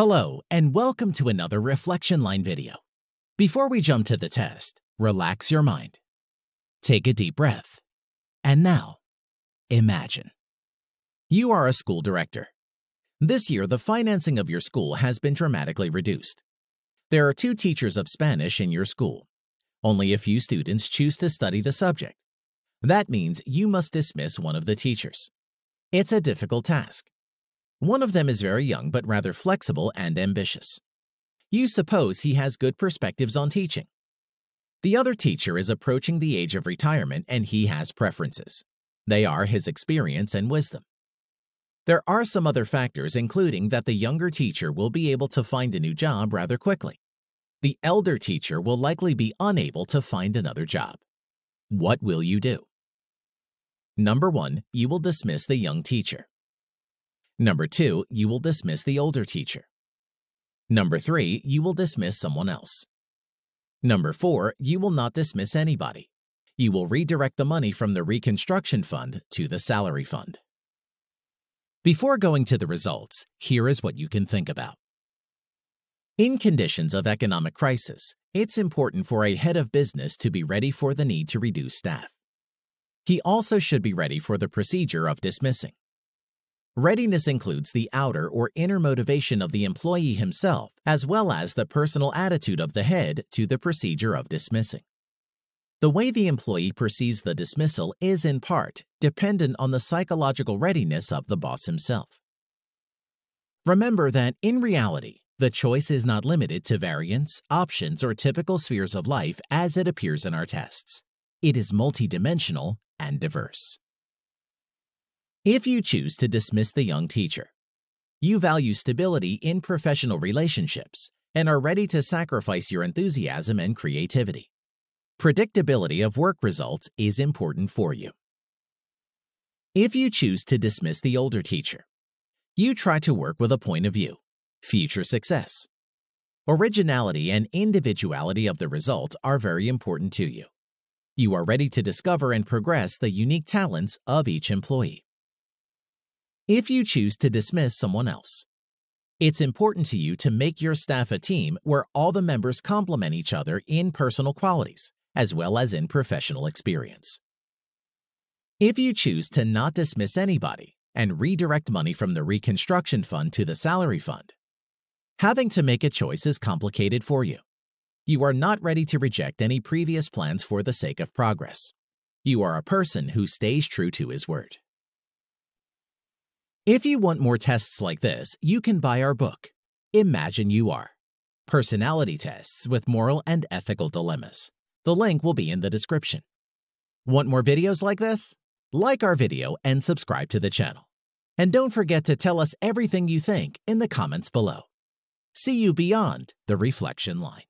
Hello, and welcome to another Reflection Line video. Before we jump to the test, relax your mind. Take a deep breath. And now, imagine. You are a school director. This year, the financing of your school has been dramatically reduced. There are two teachers of Spanish in your school. Only a few students choose to study the subject. That means you must dismiss one of the teachers. It's a difficult task, one of them is very young but rather flexible and ambitious. You suppose he has good perspectives on teaching. The other teacher is approaching the age of retirement and he has preferences. They are his experience and wisdom. There are some other factors including that the younger teacher will be able to find a new job rather quickly. The elder teacher will likely be unable to find another job. What will you do? Number 1. You will dismiss the young teacher. Number two, you will dismiss the older teacher. Number three, you will dismiss someone else. Number four, you will not dismiss anybody. You will redirect the money from the Reconstruction Fund to the Salary Fund. Before going to the results, here is what you can think about. In conditions of economic crisis, it's important for a head of business to be ready for the need to reduce staff. He also should be ready for the procedure of dismissing. Readiness includes the outer or inner motivation of the employee himself, as well as the personal attitude of the head to the procedure of dismissing. The way the employee perceives the dismissal is in part dependent on the psychological readiness of the boss himself. Remember that in reality, the choice is not limited to variants, options, or typical spheres of life as it appears in our tests. It is multidimensional and diverse. If you choose to dismiss the young teacher, you value stability in professional relationships and are ready to sacrifice your enthusiasm and creativity. Predictability of work results is important for you. If you choose to dismiss the older teacher, you try to work with a point of view, future success. Originality and individuality of the result are very important to you. You are ready to discover and progress the unique talents of each employee if you choose to dismiss someone else. It's important to you to make your staff a team where all the members complement each other in personal qualities, as well as in professional experience. If you choose to not dismiss anybody and redirect money from the Reconstruction Fund to the Salary Fund, having to make a choice is complicated for you. You are not ready to reject any previous plans for the sake of progress. You are a person who stays true to his word. If you want more tests like this, you can buy our book, Imagine You Are Personality Tests with Moral and Ethical Dilemmas. The link will be in the description. Want more videos like this? Like our video and subscribe to the channel. And don't forget to tell us everything you think in the comments below. See you beyond the reflection line.